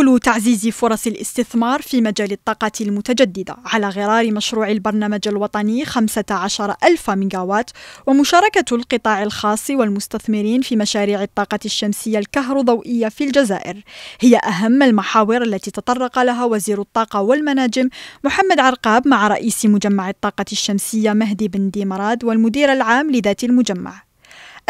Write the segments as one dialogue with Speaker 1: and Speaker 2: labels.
Speaker 1: سبل تعزيز فرص الاستثمار في مجال الطاقة المتجددة على غرار مشروع البرنامج الوطني 15 ألف ميجاوات ومشاركة القطاع الخاص والمستثمرين في مشاريع الطاقة الشمسية الكهروضوئية في الجزائر هي أهم المحاور التي تطرق لها وزير الطاقة والمناجم محمد عرقاب مع رئيس مجمع الطاقة الشمسية مهدي بن ديمراد والمدير العام لذات المجمع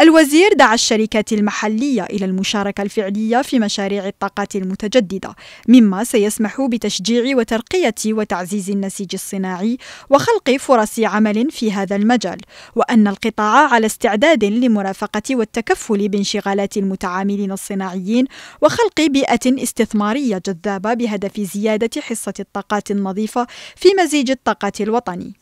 Speaker 1: الوزير دعا الشركات المحلية إلى المشاركة الفعلية في مشاريع الطاقة المتجددة مما سيسمح بتشجيع وترقية وتعزيز النسيج الصناعي وخلق فرص عمل في هذا المجال وأن القطاع على استعداد لمرافقة والتكفل بانشغالات المتعاملين الصناعيين وخلق بيئة استثمارية جذابة بهدف زيادة حصة الطاقات النظيفة في مزيج الطاقة الوطني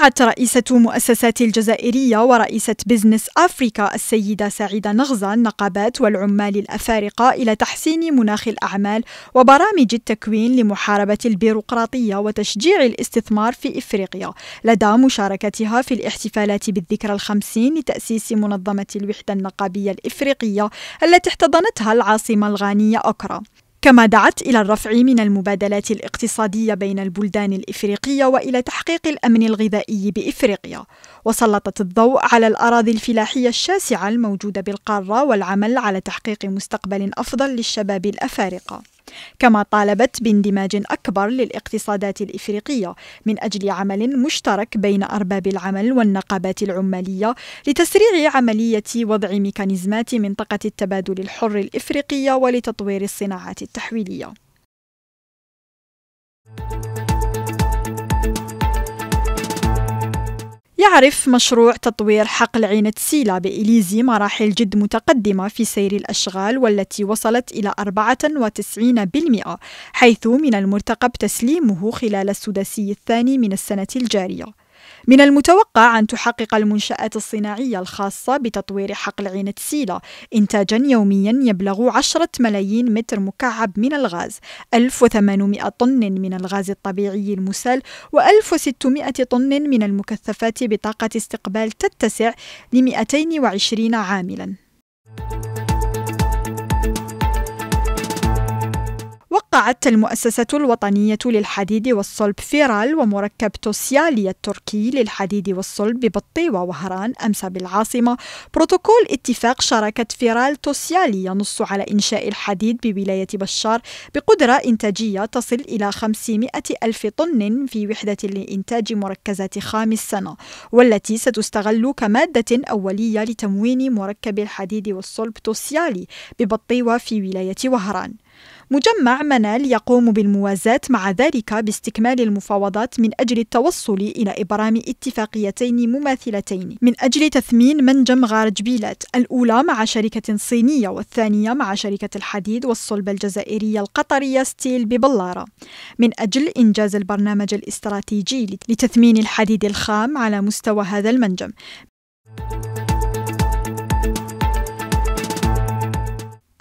Speaker 1: دعت رئيسة مؤسسات الجزائرية ورئيسة بزنس أفريكا السيدة سعيدة نغزة النقابات والعمال الأفارقة إلى تحسين مناخ الأعمال وبرامج التكوين لمحاربة البيروقراطية وتشجيع الاستثمار في إفريقيا لدى مشاركتها في الاحتفالات بالذكرى الخمسين لتأسيس منظمة الوحدة النقابية الإفريقية التي احتضنتها العاصمة الغانية أكرا كما دعت إلى الرفع من المبادلات الاقتصادية بين البلدان الإفريقية وإلى تحقيق الأمن الغذائي بإفريقيا وسلطت الضوء على الأراضي الفلاحية الشاسعة الموجودة بالقارة والعمل على تحقيق مستقبل أفضل للشباب الأفارقة كما طالبت باندماج أكبر للاقتصادات الإفريقية من أجل عمل مشترك بين أرباب العمل والنقابات العمالية لتسريع عملية وضع ميكانيزمات منطقة التبادل الحر الإفريقية ولتطوير الصناعات التحويلية. يعرف مشروع تطوير حقل عينة سيلا بإليزي مراحل جد متقدمة في سير الأشغال والتي وصلت إلى 94% حيث من المرتقب تسليمه خلال السداسي الثاني من السنة الجارية من المتوقع أن تحقق المنشآت الصناعية الخاصة بتطوير حقل عينة سيلا إنتاجا يوميا يبلغ 10 ملايين متر مكعب من الغاز 1800 طن من الغاز الطبيعي المسال و1600 طن من المكثفات بطاقة استقبال تتسع ل 220 عاملاً وقعت المؤسسة الوطنية للحديد والصلب فيرال ومركب توسيالي التركي للحديد والصلب ببطي ووهران أمس بالعاصمة بروتوكول اتفاق شراكة فيرال توسيالي ينص على إنشاء الحديد بولاية بشار بقدرة إنتاجية تصل إلى 500 ألف طن في وحدة لإنتاج مركزات خام السنة والتي ستستغل كمادة أولية لتموين مركب الحديد والصلب توسيالي ببطي وفي ولاية وهران مجمع منال يقوم بالموازاة مع ذلك باستكمال المفاوضات من أجل التوصل إلى إبرام اتفاقيتين مماثلتين من أجل تثمين منجم غار جبيلات الأولى مع شركة صينية والثانية مع شركة الحديد والصلبة الجزائرية القطرية ستيل ببلارة من أجل إنجاز البرنامج الاستراتيجي لتثمين الحديد الخام على مستوى هذا المنجم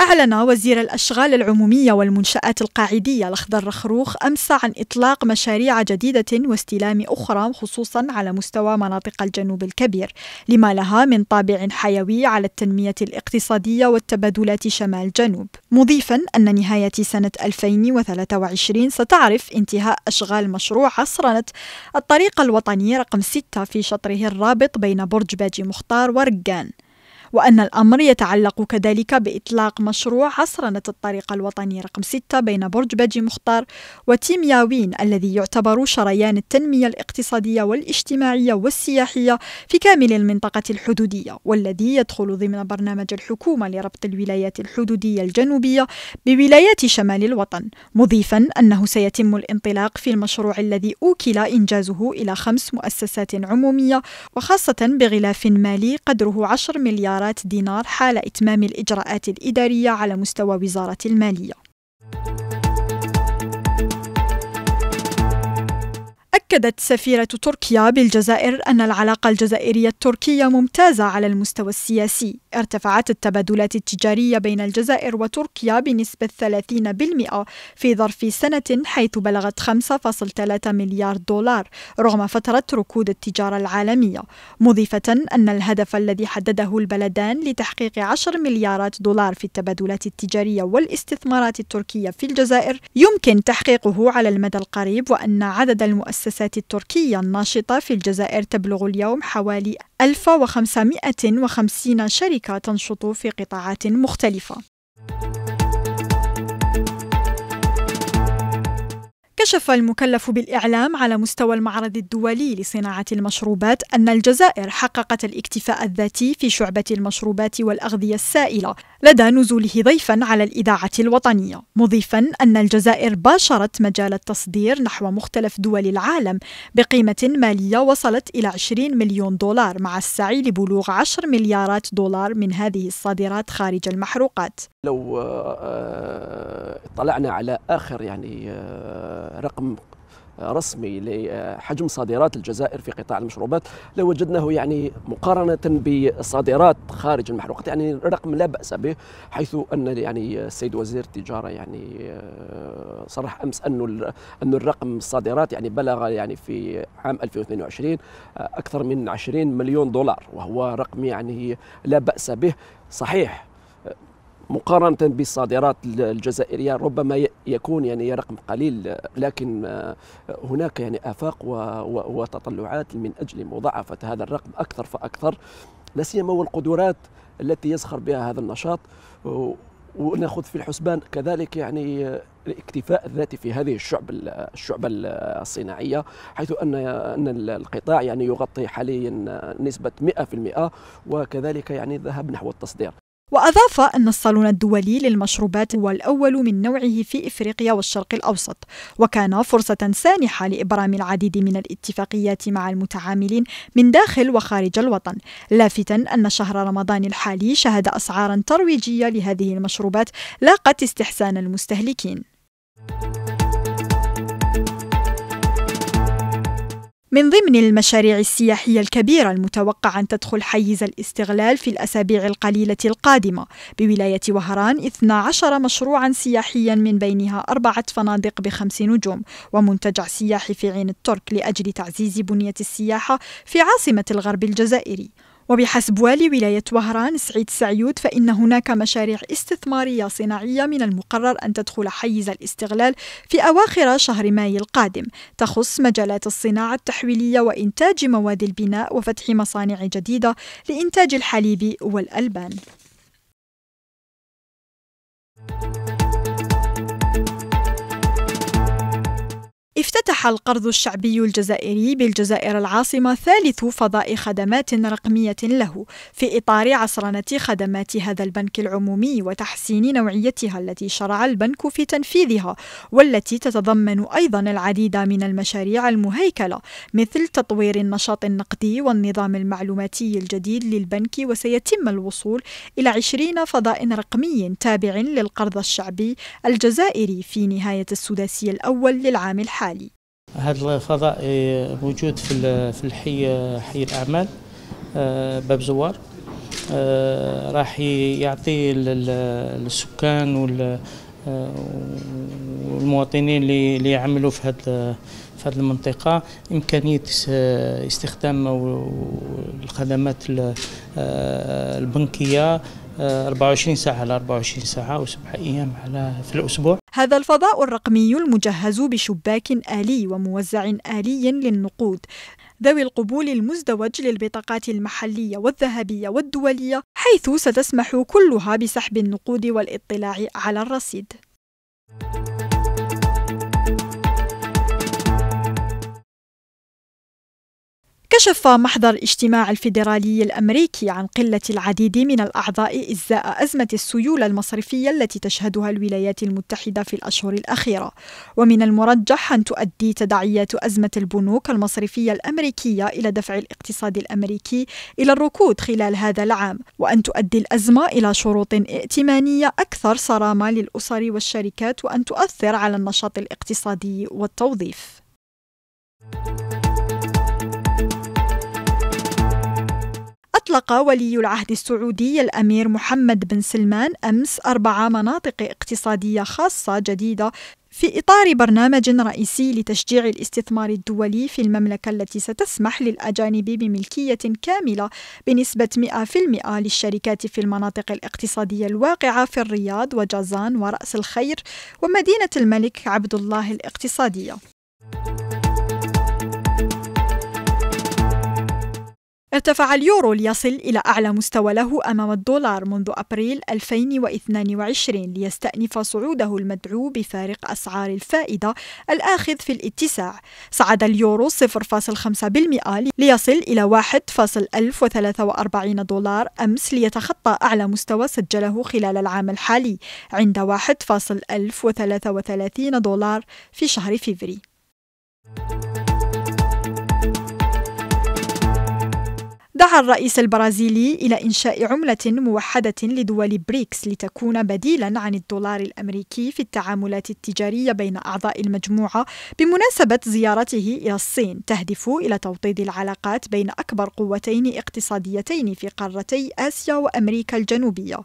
Speaker 1: أعلن وزير الأشغال العمومية والمنشآت القاعدية الأخضر رخروخ أمس عن إطلاق مشاريع جديدة واستلام أخرى خصوصا على مستوى مناطق الجنوب الكبير لما لها من طابع حيوي على التنمية الاقتصادية والتبادلات شمال جنوب مضيفا أن نهاية سنة 2023 ستعرف انتهاء أشغال مشروع عصرنة الطريق الوطني رقم 6 في شطره الرابط بين برج باجي مختار ورقان وأن الأمر يتعلق كذلك بإطلاق مشروع عصرنة الطريق الوطني رقم 6 بين برج باجي مختار وتيم ياوين الذي يعتبر شريان التنمية الاقتصادية والاجتماعية والسياحية في كامل المنطقة الحدودية والذي يدخل ضمن برنامج الحكومة لربط الولايات الحدودية الجنوبية بولايات شمال الوطن مضيفا أنه سيتم الانطلاق في المشروع الذي أوكل إنجازه إلى خمس مؤسسات عمومية وخاصة بغلاف مالي قدره 10 مليار مليارات دينار حال إتمام الإجراءات الإدارية على مستوى وزارة المالية. أكدت سفيرة تركيا بالجزائر أن العلاقة الجزائرية التركية ممتازة على المستوى السياسي، ارتفعت التبادلات التجارية بين الجزائر وتركيا بنسبة 30% في ظرف سنة حيث بلغت 5.3 مليار دولار رغم فترة ركود التجارة العالمية مضيفة أن الهدف الذي حدده البلدان لتحقيق 10 مليارات دولار في التبادلات التجارية والاستثمارات التركية في الجزائر يمكن تحقيقه على المدى القريب وأن عدد المؤسسات التركية الناشطة في الجزائر تبلغ اليوم حوالي 1550 شركة تنشط في قطاعات مختلفة كشف المكلف بالإعلام على مستوى المعرض الدولي لصناعة المشروبات أن الجزائر حققت الاكتفاء الذاتي في شعبة المشروبات والأغذية السائلة لدى نزوله ضيفا على الإذاعة الوطنية مضيفا أن الجزائر باشرت مجال التصدير نحو مختلف دول العالم بقيمة مالية وصلت إلى 20 مليون دولار مع السعي لبلوغ 10 مليارات دولار من هذه الصادرات خارج المحروقات
Speaker 2: لو اطلعنا آه، آه، على اخر يعني آه، رقم رسمي لحجم صادرات الجزائر في قطاع المشروبات لوجدناه لو يعني مقارنه بصادرات خارج المحروقات يعني رقم لا باس به حيث ان يعني السيد وزير التجاره يعني صرح امس انه انه الرقم الصادرات يعني بلغ يعني في عام 2022 اكثر من 20 مليون دولار وهو رقم يعني لا باس به صحيح مقارنة بالصادرات الجزائرية ربما يكون يعني رقم قليل لكن آه، هناك يعني آفاق وتطلعات من أجل مضاعفة هذا الرقم أكثر فأكثر لا سيما والقدرات التي يزخر بها هذا النشاط وناخذ في الحسبان كذلك يعني آه، الاكتفاء الذاتي في هذه الشعب الشعبة الصناعية حيث أن أن القطاع يعني يغطي حاليا آه، نسبة 100% وكذلك يعني ذهب نحو التصدير
Speaker 1: وأضاف أن الصالون الدولي للمشروبات هو الأول من نوعه في إفريقيا والشرق الأوسط وكان فرصة سانحة لإبرام العديد من الاتفاقيات مع المتعاملين من داخل وخارج الوطن لافتا أن شهر رمضان الحالي شهد أسعارا ترويجية لهذه المشروبات لاقت استحسان المستهلكين من ضمن المشاريع السياحية الكبيرة المتوقع أن تدخل حيز الاستغلال في الأسابيع القليلة القادمة بولاية وهران 12 مشروعا سياحيا من بينها أربعة فنادق بخمس نجوم ومنتجع سياحي في عين الترك لأجل تعزيز بنية السياحة في عاصمة الغرب الجزائري وبحسب والي ولاية وهران سعيد سعيود فإن هناك مشاريع استثمارية صناعية من المقرر أن تدخل حيز الاستغلال في أواخر شهر ماي القادم تخص مجالات الصناعة التحويلية وإنتاج مواد البناء وفتح مصانع جديدة لإنتاج الحليب والألبان افتتح القرض الشعبي الجزائري بالجزائر العاصمة ثالث فضاء خدمات رقمية له في إطار عصرنة خدمات هذا البنك العمومي وتحسين نوعيتها التي شرع البنك في تنفيذها والتي تتضمن أيضا العديد من المشاريع المهيكلة مثل تطوير النشاط النقدي والنظام المعلوماتي الجديد للبنك وسيتم الوصول إلى 20 فضاء رقمي تابع للقرض الشعبي الجزائري في نهاية السداسي الأول للعام الحالي
Speaker 2: هذا الفضاء موجود في في الحي حي الاعمال آه، باب زوار آه، راح يعطي للسكان آه، والمواطنين اللي يعملوا في هذا في هذه المنطقة إمكانية استخدام الخدمات البنكية 24 ساعة على 24 ساعة وسبع أيام على في الأسبوع
Speaker 1: هذا الفضاء الرقمي المجهز بشباك آلي وموزع آلي للنقود ذوي القبول المزدوج للبطاقات المحلية والذهبية والدولية حيث ستسمح كلها بسحب النقود والاطلاع على الرصيد كشف محضر اجتماع الفيدرالي الامريكي عن قله العديد من الاعضاء ازاء ازمه السيوله المصرفيه التي تشهدها الولايات المتحده في الاشهر الاخيره ومن المرجح ان تؤدي تداعيات ازمه البنوك المصرفيه الامريكيه الى دفع الاقتصاد الامريكي الى الركود خلال هذا العام وان تؤدي الازمه الى شروط ائتمانيه اكثر صرامه للاسر والشركات وان تؤثر على النشاط الاقتصادي والتوظيف thank you أطلق ولي العهد السعودي الأمير محمد بن سلمان أمس أربع مناطق اقتصادية خاصة جديدة في إطار برنامج رئيسي لتشجيع الاستثمار الدولي في المملكة التي ستسمح للأجانب بملكية كاملة بنسبة 100% للشركات في المناطق الاقتصادية الواقعة في الرياض وجازان ورأس الخير ومدينة الملك عبد الله الاقتصادية. ارتفع اليورو ليصل إلى أعلى مستوى له أمام الدولار منذ أبريل 2022 ليستأنف صعوده المدعو بفارق أسعار الفائدة الآخذ في الاتساع صعد اليورو 0.5% ليصل إلى 1.1043 دولار أمس ليتخطى أعلى مستوى سجله خلال العام الحالي عند 1.1033 دولار في شهر فبراير دعا الرئيس البرازيلي إلى إنشاء عملة موحدة لدول بريكس لتكون بديلا عن الدولار الأمريكي في التعاملات التجارية بين أعضاء المجموعة بمناسبة زيارته إلى الصين تهدف إلى توطيد العلاقات بين أكبر قوتين اقتصاديتين في قارتي آسيا وأمريكا الجنوبية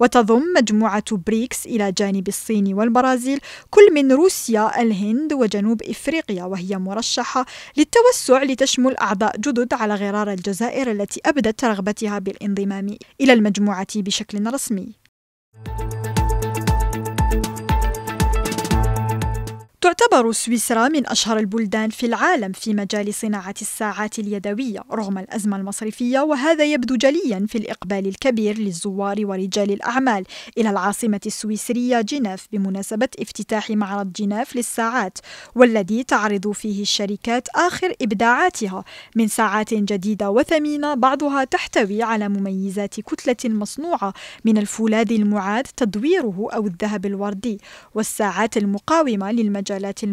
Speaker 1: وتضم مجموعة بريكس إلى جانب الصين والبرازيل كل من روسيا الهند وجنوب إفريقيا وهي مرشحة للتوسع لتشمل أعضاء جدد على غرار الجزائر التي أبدت رغبتها بالانضمام إلى المجموعة بشكل رسمي. تعتبر سويسرا من أشهر البلدان في العالم في مجال صناعة الساعات اليدوية رغم الأزمة المصرفية وهذا يبدو جليا في الإقبال الكبير للزوار ورجال الأعمال إلى العاصمة السويسرية جنيف بمناسبة افتتاح معرض جنيف للساعات والذي تعرض فيه الشركات آخر إبداعاتها من ساعات جديدة وثمينة بعضها تحتوي على مميزات كتلة مصنوعة من الفولاذ المعاد تدويره أو الذهب الوردي والساعات المقاومة للمجال la t